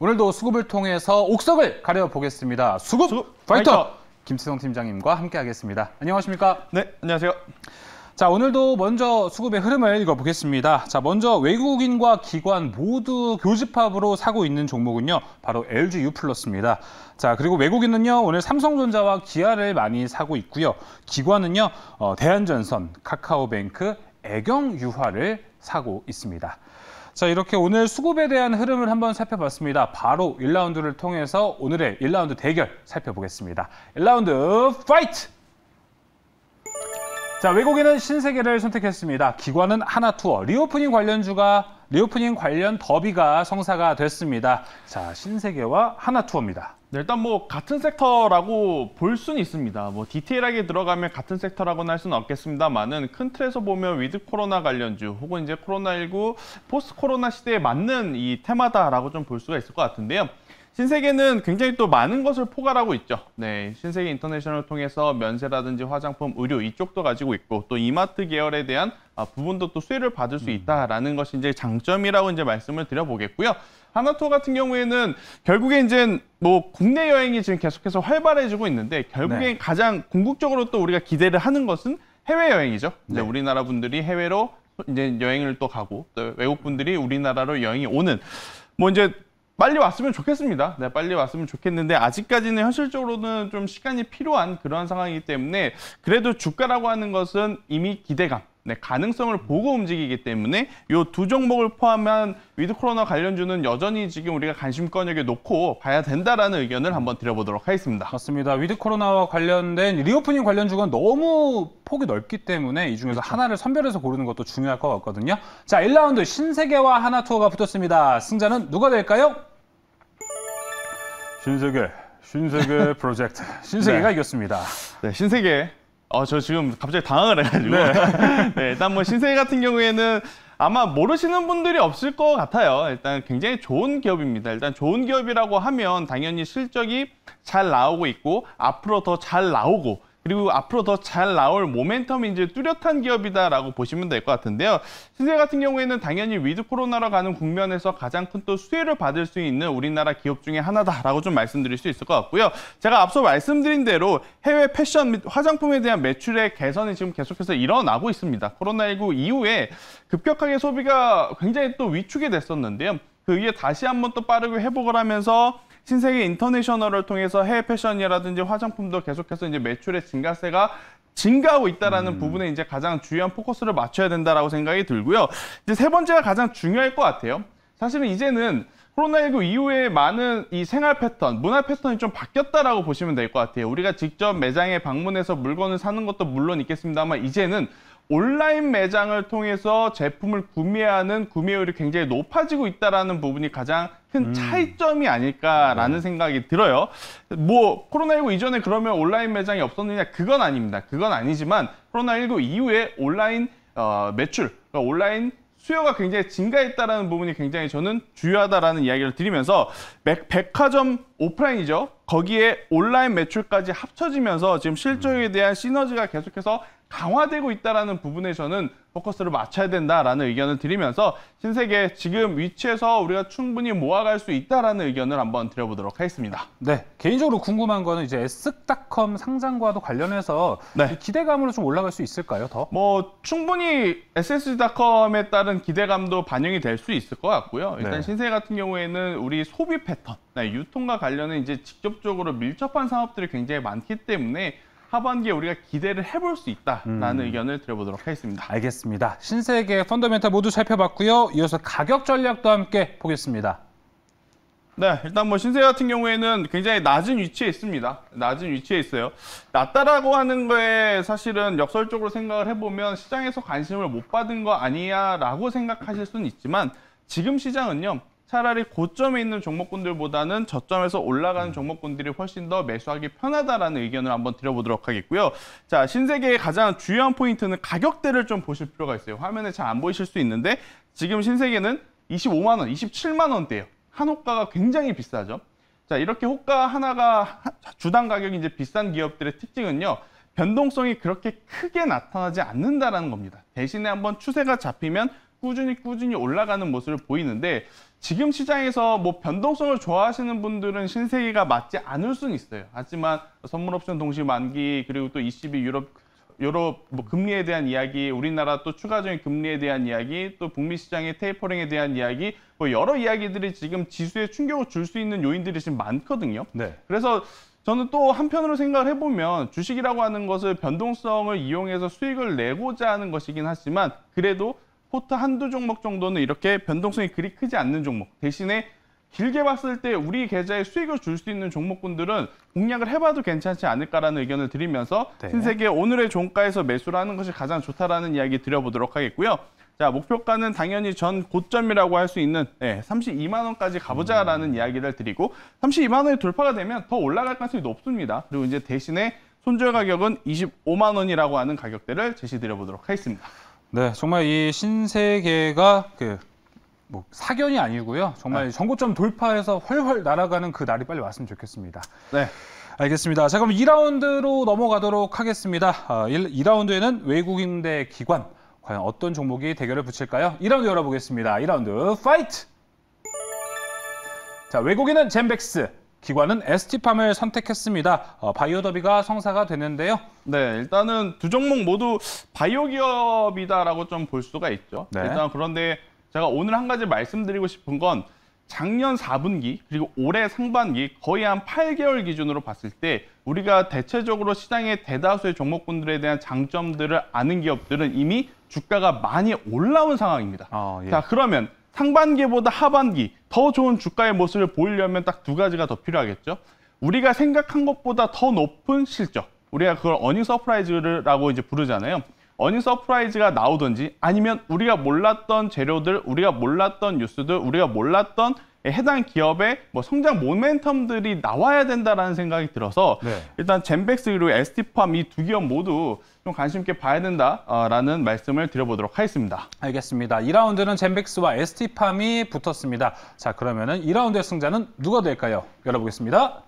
오늘도 수급을 통해서 옥석을 가려보겠습니다. 수급, 수급 파이터! 파이터! 김태성 팀장님과 함께하겠습니다. 안녕하십니까? 네, 안녕하세요. 자, 오늘도 먼저 수급의 흐름을 읽어보겠습니다. 자, 먼저 외국인과 기관 모두 교집합으로 사고 있는 종목은요, 바로 LG U+입니다. 자, 그리고 외국인은요, 오늘 삼성전자와 기아를 많이 사고 있고요. 기관은요, 어, 대한전선, 카카오뱅크, 애경유화를 사고 있습니다. 자 이렇게 오늘 수급에 대한 흐름을 한번 살펴봤습니다. 바로 1라운드를 통해서 오늘의 1라운드 대결 살펴보겠습니다. 1라운드 파이트! 자 외국인은 신세계를 선택했습니다. 기관은 하나투어 리오프닝 관련주가 리오프닝 관련 더비가 성사가 됐습니다. 자, 신세계와 하나투어입니다. 네, 일단 뭐 같은 섹터라고 볼 수는 있습니다. 뭐 디테일하게 들어가면 같은 섹터라고는 할 수는 없겠습니다만은 큰 틀에서 보면 위드 코로나 관련주 혹은 이제 코로나19 포스트 코로나 시대에 맞는 이 테마다라고 좀 볼 수가 있을 것 같은데요. 신세계는 굉장히 또 많은 것을 포괄하고 있죠. 네, 신세계 인터내셔널을 통해서 면세라든지 화장품, 의류 이쪽도 가지고 있고 또 이마트 계열에 대한 아, 부분도 또 수혜를 받을 수 음. 있다라는 것이 이제 장점이라고 이제 말씀을 드려보겠고요. 하나투어 같은 경우에는 결국에 이제 뭐 국내 여행이 지금 계속해서 활발해지고 있는데 결국엔 네. 가장 궁극적으로 또 우리가 기대를 하는 것은 해외 여행이죠. 이제 네. 우리나라 분들이 해외로 이제 여행을 또 가고 또 외국 분들이 우리나라로 여행이 오는 뭐 이제 빨리 왔으면 좋겠습니다. 네, 빨리 왔으면 좋겠는데 아직까지는 현실적으로는 좀 시간이 필요한 그러한 상황이기 때문에 그래도 주가라고 하는 것은 이미 기대감 네, 가능성을 보고 움직이기 때문에 이 두 종목을 포함한 위드 코로나 관련주는 여전히 지금 우리가 관심권역에 놓고 봐야 된다라는 의견을 한번 드려보도록 하겠습니다. 맞습니다. 위드 코로나와 관련된 리오프닝 관련주가 너무 폭이 넓기 때문에 이 중에서 그렇죠. 하나를 선별해서 고르는 것도 중요할 것 같거든요. 자, 1라운드 신세계와 하나투어가 붙었습니다. 승자는 누가 될까요? 신세계, 신세계 프로젝트. 신세계가 네. 이겼습니다. 네, 신세계 어, 저 지금 갑자기 당황을 해가지고. 네. 네, 일단 뭐 신세계 같은 경우에는 아마 모르시는 분들이 없을 것 같아요. 일단 굉장히 좋은 기업입니다. 일단 좋은 기업이라고 하면 당연히 실적이 잘 나오고 있고 앞으로 더 잘 나오고 그리고 앞으로 더 잘 나올 모멘텀이 이제 뚜렷한 기업이다라고 보시면 될 것 같은데요. 신세 같은 경우에는 당연히 위드 코로나로 가는 국면에서 가장 큰 또 수혜를 받을 수 있는 우리나라 기업 중에 하나다라고 좀 말씀드릴 수 있을 것 같고요. 제가 앞서 말씀드린 대로 해외 패션 및 화장품에 대한 매출의 개선이 지금 계속해서 일어나고 있습니다. 코로나19 이후에 급격하게 소비가 굉장히 또 위축이 됐었는데요. 그 위에 다시 한번 또 빠르게 회복을 하면서 신세계 인터내셔널을 통해서 해외 패션이라든지 화장품도 계속해서 이제 매출의 증가세가 증가하고 있다라는 음. 부분에 이제 가장 중요한 포커스를 맞춰야 된다라고 생각이 들고요. 이제 세 번째가 가장 중요할 것 같아요. 사실은 이제는 코로나19 이후에 많은 이 생활 패턴, 문화 패턴이 좀 바뀌었다라고 보시면 될 것 같아요. 우리가 직접 매장에 방문해서 물건을 사는 것도 물론 있겠습니다만 이제는 온라인 매장을 통해서 제품을 구매하는 구매율이 굉장히 높아지고 있다라는 부분이 가장 큰 음. 차이점이 아닐까라는 음. 생각이 들어요. 뭐 코로나19 이전에 그러면 온라인 매장이 없었느냐 그건 아닙니다. 그건 아니지만 코로나19 이후에 온라인 어, 매출, 그러니까 온라인 수요가 굉장히 증가했다는 부분이 굉장히 저는 중요하다라는 이야기를 드리면서 맥, 백화점 오프라인이죠. 거기에 온라인 매출까지 합쳐지면서 지금 실적에 음. 대한 시너지가 계속해서 강화되고 있다는 부분에서는 포커스를 맞춰야 된다라는 의견을 드리면서 신세계 지금 위치에서 우리가 충분히 모아갈 수 있다라는 의견을 한번 드려보도록 하겠습니다. 네, 개인적으로 궁금한 거는 이제 에스닥컴 상장과도 관련해서 네. 기대감으로 좀 올라갈 수 있을까요, 더? 뭐 충분히 SSG닷컴에 따른 기대감도 반영이 될 수 있을 것 같고요. 일단 네. 신세계 같은 경우에는 우리 소비 패턴, 네, 유통과 관련해 이제 직접적으로 밀접한 사업들이 굉장히 많기 때문에 하반기에 우리가 기대를 해볼 수 있다라는 음. 의견을 드려보도록 하겠습니다. 알겠습니다. 신세계 펀더멘탈 모두 살펴봤고요. 이어서 가격 전략도 함께 보겠습니다. 네, 일단 뭐 신세 같은 경우에는 굉장히 낮은 위치에 있습니다. 낮은 위치에 있어요. 낮다라고 하는 거에 사실은 역설적으로 생각을 해보면 시장에서 관심을 못 받은 거 아니야라고 생각하실 수는 있지만 지금 시장은요. 차라리 고점에 있는 종목군들보다는 저점에서 올라가는 음. 종목군들이 훨씬 더 매수하기 편하다라는 의견을 한번 드려보도록 하겠고요. 자, 신세계의 가장 주요한 포인트는 가격대를 좀 보실 필요가 있어요. 화면에 잘 안 보이실 수 있는데 지금 신세계는 25만 원, 27만 원대예요. 한 호가가 굉장히 비싸죠. 자, 이렇게 호가 하나가 주당 가격이 이제 비싼 기업들의 특징은요. 변동성이 그렇게 크게 나타나지 않는다라는 겁니다. 대신에 한번 추세가 잡히면 꾸준히 꾸준히 올라가는 모습을 보이는데 지금 시장에서 뭐 변동성을 좋아하시는 분들은 신세계가 맞지 않을 수는 있어요. 하지만 선물 옵션 동시 만기 그리고 또 ECB 유럽 유럽 뭐 금리에 대한 이야기, 우리나라 또 추가적인 금리에 대한 이야기, 또 북미 시장의 테이퍼링에 대한 이야기, 뭐 여러 이야기들이 지금 지수에 충격을 줄 수 있는 요인들이 지금 많거든요. 네. 그래서 저는 또 한편으로 생각을 해보면 주식이라고 하는 것을 변동성을 이용해서 수익을 내고자 하는 것이긴 하지만 그래도 포트 한두 종목 정도는 이렇게 변동성이 그리 크지 않는 종목 대신에 길게 봤을 때 우리 계좌에 수익을 줄 수 있는 종목군들은 공략을 해봐도 괜찮지 않을까라는 의견을 드리면서 네. 신세계 오늘의 종가에서 매수를 하는 것이 가장 좋다라는 이야기 드려보도록 하겠고요. 자 목표가는 당연히 전 고점이라고 할 수 있는 네, 32만 원까지 가보자라는 음. 이야기를 드리고 32만 원이 돌파가 되면 더 올라갈 가능성이 높습니다. 그리고 이제 대신에 손절 가격은 25만 원이라고 하는 가격대를 제시드려보도록 하겠습니다. 네, 정말 이 신세계가 그뭐 사견이 아니고요. 정말 네. 전고점 돌파해서 훨훨 날아가는 그 날이 빨리 왔으면 좋겠습니다. 네. 알겠습니다. 자, 그럼 2라운드로 넘어가도록 하겠습니다. 2라운드에는 아, 외국인 대 기관. 과연 어떤 종목이 대결을 붙일까요? 2라운드 열어보겠습니다. 2라운드 파이트! 자, 외국인은 젠백스, 기관은 ST팜을 선택했습니다. 어, 바이오 더비가 성사가 되는데요 네, 일단은 두 종목 모두 바이오 기업이다라고 좀 볼 수가 있죠. 네. 일단 그런데 제가 오늘 한 가지 말씀드리고 싶은 건 작년 4분기 그리고 올해 상반기 거의 한 8개월 기준으로 봤을 때 우리가 대체적으로 시장의 대다수의 종목군들에 대한 장점들을 아는 기업들은 이미 주가가 많이 올라온 상황입니다. 아, 예. 자 그러면 상반기보다 하반기 더 좋은 주가의 모습을 보이려면 딱 두 가지가 더 필요하겠죠. 우리가 생각한 것보다 더 높은 실적. 우리가 그걸 어닝 서프라이즈라고 이제 부르잖아요. 어닝 서프라이즈가 나오든지 아니면 우리가 몰랐던 재료들, 우리가 몰랐던 뉴스들, 우리가 몰랐던 해당 기업의 뭐 성장 모멘텀들이 나와야 된다라는 생각이 들어서 네. 일단 젠백스 그리고 에스티팜 이 두 기업 모두 좀 관심 있게 봐야 된다라는 말씀을 드려보도록 하겠습니다. 알겠습니다. 2라운드는 젠백스와 에스티팜이 붙었습니다. 자 그러면은 2라운드의 승자는 누가 될까요? 열어보겠습니다.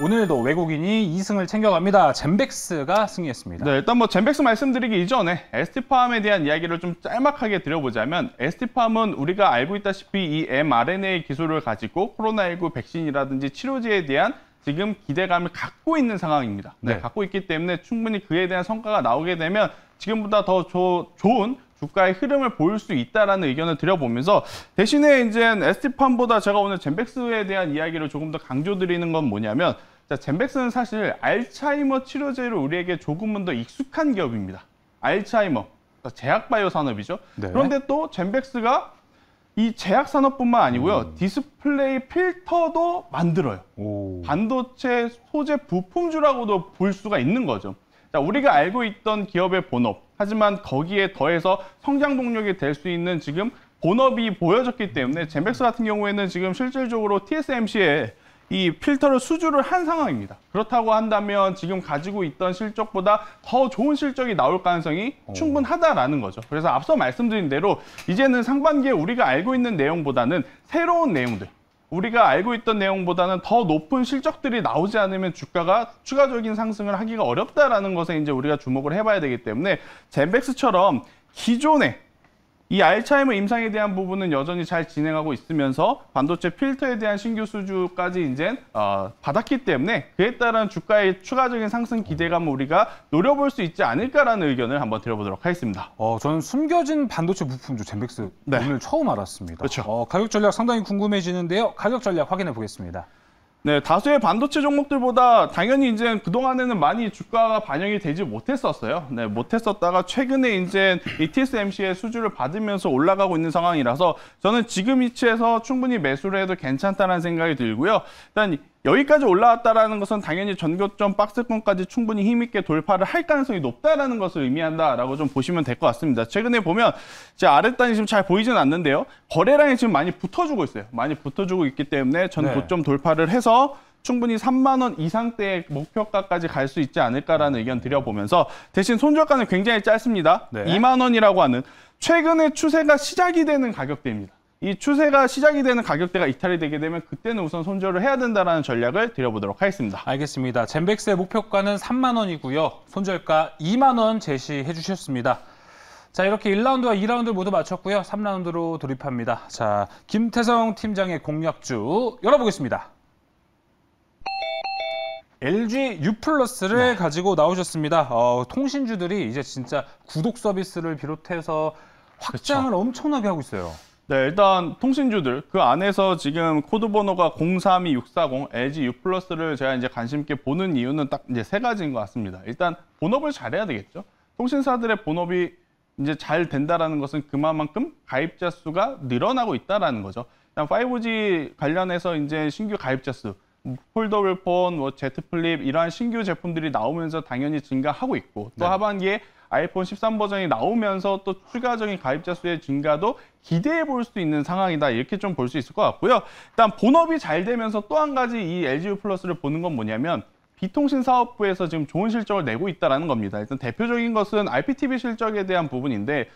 오늘도 외국인이 2승을 챙겨갑니다. 젠벡스가 승리했습니다. 네, 일단 뭐젠벡스 말씀드리기 이전에 s t 팜에 대한 이야기를 좀 짤막하게 드려보자면 s t 팜은 우리가 알고 있다시피 이 mRNA 기술을 가지고 코로나19 백신이라든지 치료제에 대한 지금 기대감을 갖고 있는 상황입니다. 네. 네, 갖고 있기 때문에 충분히 그에 대한 성과가 나오게 되면 지금보다 더 조, 좋은 주가의 흐름을 보일 수 있다라는 의견을 드려보면서 대신에 이제 에스티판보다 제가 오늘 젠백스에 대한 이야기를 조금 더 강조드리는 건 뭐냐면 자, 젠백스는 사실 알츠하이머 치료제로 우리에게 조금은 더 익숙한 기업입니다. 알츠하이머, 그러니까 제약바이오 산업이죠. 네. 그런데 또 젠백스가 이 제약 산업뿐만 아니고요. 음. 디스플레이 필터도 만들어요. 오. 반도체 소재 부품주라고도 볼 수가 있는 거죠. 자, 우리가 알고 있던 기업의 본업, 하지만 거기에 더해서 성장 동력이 될 수 있는 지금 본업이 보여졌기 때문에 젠벡스 같은 경우에는 지금 실질적으로 TSMC에 이 필터를 수주를 한 상황입니다. 그렇다고 한다면 지금 가지고 있던 실적보다 더 좋은 실적이 나올 가능성이 어. 충분하다라는 거죠. 그래서 앞서 말씀드린 대로 이제는 상반기에 우리가 알고 있는 내용보다는 새로운 내용들, 우리가 알고 있던 내용보다는 더 높은 실적들이 나오지 않으면 주가가 추가적인 상승을 하기가 어렵다라는 것에 이제 우리가 주목을 해봐야 되기 때문에 젠벡스처럼 기존에 이 알츠하이머 임상에 대한 부분은 여전히 잘 진행하고 있으면서 반도체 필터에 대한 신규 수주까지 이제 어, 받았기 때문에 그에 따른 주가의 추가적인 상승 기대감을 우리가 노려볼 수 있지 않을까라는 의견을 한번 드려보도록 하겠습니다. 어, 저는 숨겨진 반도체 부품주 젠백스 네. 오늘 처음 알았습니다. 그렇죠. 어, 가격 전략 상당히 궁금해지는데요. 가격 전략 확인해 보겠습니다. 네, 다수의 반도체 종목들보다 당연히 이제 그동안에는 많이 주가가 반영이 되지 못했었어요. 네, 못했었다가 최근에 이제 이 TSMC의 수주를 받으면서 올라가고 있는 상황이라서 저는 지금 위치에서 충분히 매수를 해도 괜찮다는 생각이 들고요. 일단 여기까지 올라왔다라는 것은 당연히 전교점 박스권까지 충분히 힘있게 돌파를 할 가능성이 높다라는 것을 의미한다라고 좀 보시면 될 것 같습니다. 최근에 보면 제 아랫단이 지금 잘 보이진 않는데요. 거래량이 지금 많이 붙어주고 있어요. 많이 붙어주고 있기 때문에 전 네. 고점 돌파를 해서 충분히 3만 원 이상대의 목표가까지 갈 수 있지 않을까라는 의견 드려보면서 대신 손절가는 굉장히 짧습니다. 네. 2만 원이라고 하는 최근의 추세가 시작이 되는 가격대입니다. 이 추세가 시작이 되는 가격대가 이탈이 되게 되면 그때는 우선 손절을 해야 된다는 전략을 드려보도록 하겠습니다. 알겠습니다. 젠백스의 목표가는 3만 원이고요. 손절가 2만 원 제시해 주셨습니다. 자 이렇게 1라운드와 2라운드 모두 마쳤고요. 3라운드로 돌입합니다. 자 김태성 팀장의 공략주 열어보겠습니다. LG U 플러스를 네. 가지고 나오셨습니다. 어, 통신주들이 이제 진짜 구독 서비스를 비롯해서 확장을 그쵸. 엄청나게 하고 있어요. 네, 일단 통신주들 그 안에서 지금 코드 번호가 032640 LG U 플러스를 제가 이제 관심 있게 보는 이유는 딱 이제 세 가지인 것 같습니다. 일단 본업을 잘해야 되겠죠. 통신사들의 본업이 이제 잘 된다라는 것은 그만큼 가입자 수가 늘어나고 있다라는 거죠. 일단 5G 관련해서 이제 신규 가입자 수, 폴더블폰, 뭐 Z 플립 이러한 신규 제품들이 나오면서 당연히 증가하고 있고 또 네. 하반기에 아이폰 13 버전이 나오면서 또 추가적인 가입자 수의 증가도 기대해 볼 수 있는 상황이다 이렇게 좀 볼 수 있을 것 같고요. 일단 본업이 잘 되면서 또 한 가지 이 LGU 플러스를 보는 건 뭐냐면 비통신 사업부에서 지금 좋은 실적을 내고 있다는 겁니다. 일단 대표적인 것은 IPTV 실적에 대한 부분인데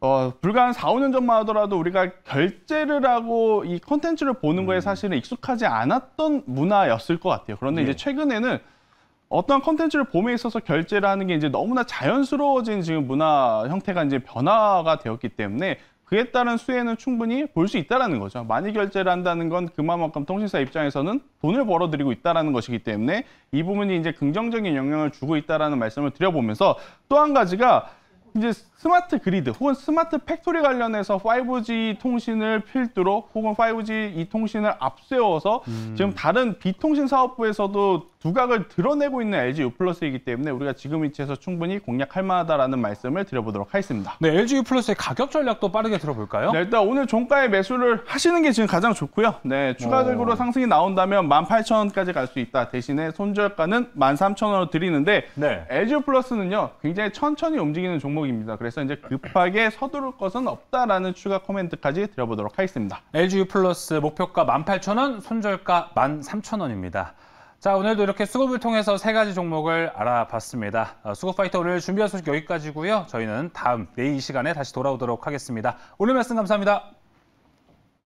어, 불과 한 4, 5년 전만 하더라도 우리가 결제를 하고 이 컨텐츠를 보는 음. 거에 사실은 익숙하지 않았던 문화였을 것 같아요. 그런데 네. 이제 최근에는 어떤 컨텐츠를 봄에 있어서 결제를 하는 게 이제 너무나 자연스러워진 지금 문화 형태가 이제 변화가 되었기 때문에 그에 따른 수혜는 충분히 볼 수 있다라는 거죠. 많이 결제를 한다는 건 그만큼 통신사 입장에서는 돈을 벌어들이고 있다라는 것이기 때문에 이 부분이 이제 긍정적인 영향을 주고 있다라는 말씀을 드려보면서 또 한 가지가 이제 스마트 그리드 혹은 스마트 팩토리 관련해서 5G 통신을 필두로 혹은 5G 이 통신을 앞세워서 음. 지금 다른 비통신 사업부에서도 두각을 드러내고 있는 LG U+이기 플러스 때문에 우리가 지금 위치에서 충분히 공략할 만하다라는 말씀을 드려보도록 하겠습니다. 네, LG U+의 플러스 가격 전략도 빠르게 들어볼까요? 네, 일단 오늘 종가에 매수를 하시는 게 지금 가장 좋고요. 네, 추가적으로 어. 오. 상승이 나온다면 18,000원까지 갈 수 있다. 대신에 손절가는 13,000원으로 드리는데 네. LG U+는요. 플러스 굉장히 천천히 움직이는 종목입니다. 그래서 이제 급하게 서두를 것은 없다라는 추가 코멘트까지 드려보도록 하겠습니다. LG U+ 플러스 목표가 18,000원, 손절가 13,000원입니다. 자, 오늘도 이렇게 수급을 통해서 세 가지 종목을 알아봤습니다. 어, 수급 파이터 오늘 준비한 소식 여기까지고요. 저희는 다음 내일 이 시간에 다시 돌아오도록 하겠습니다. 오늘 말씀 감사합니다.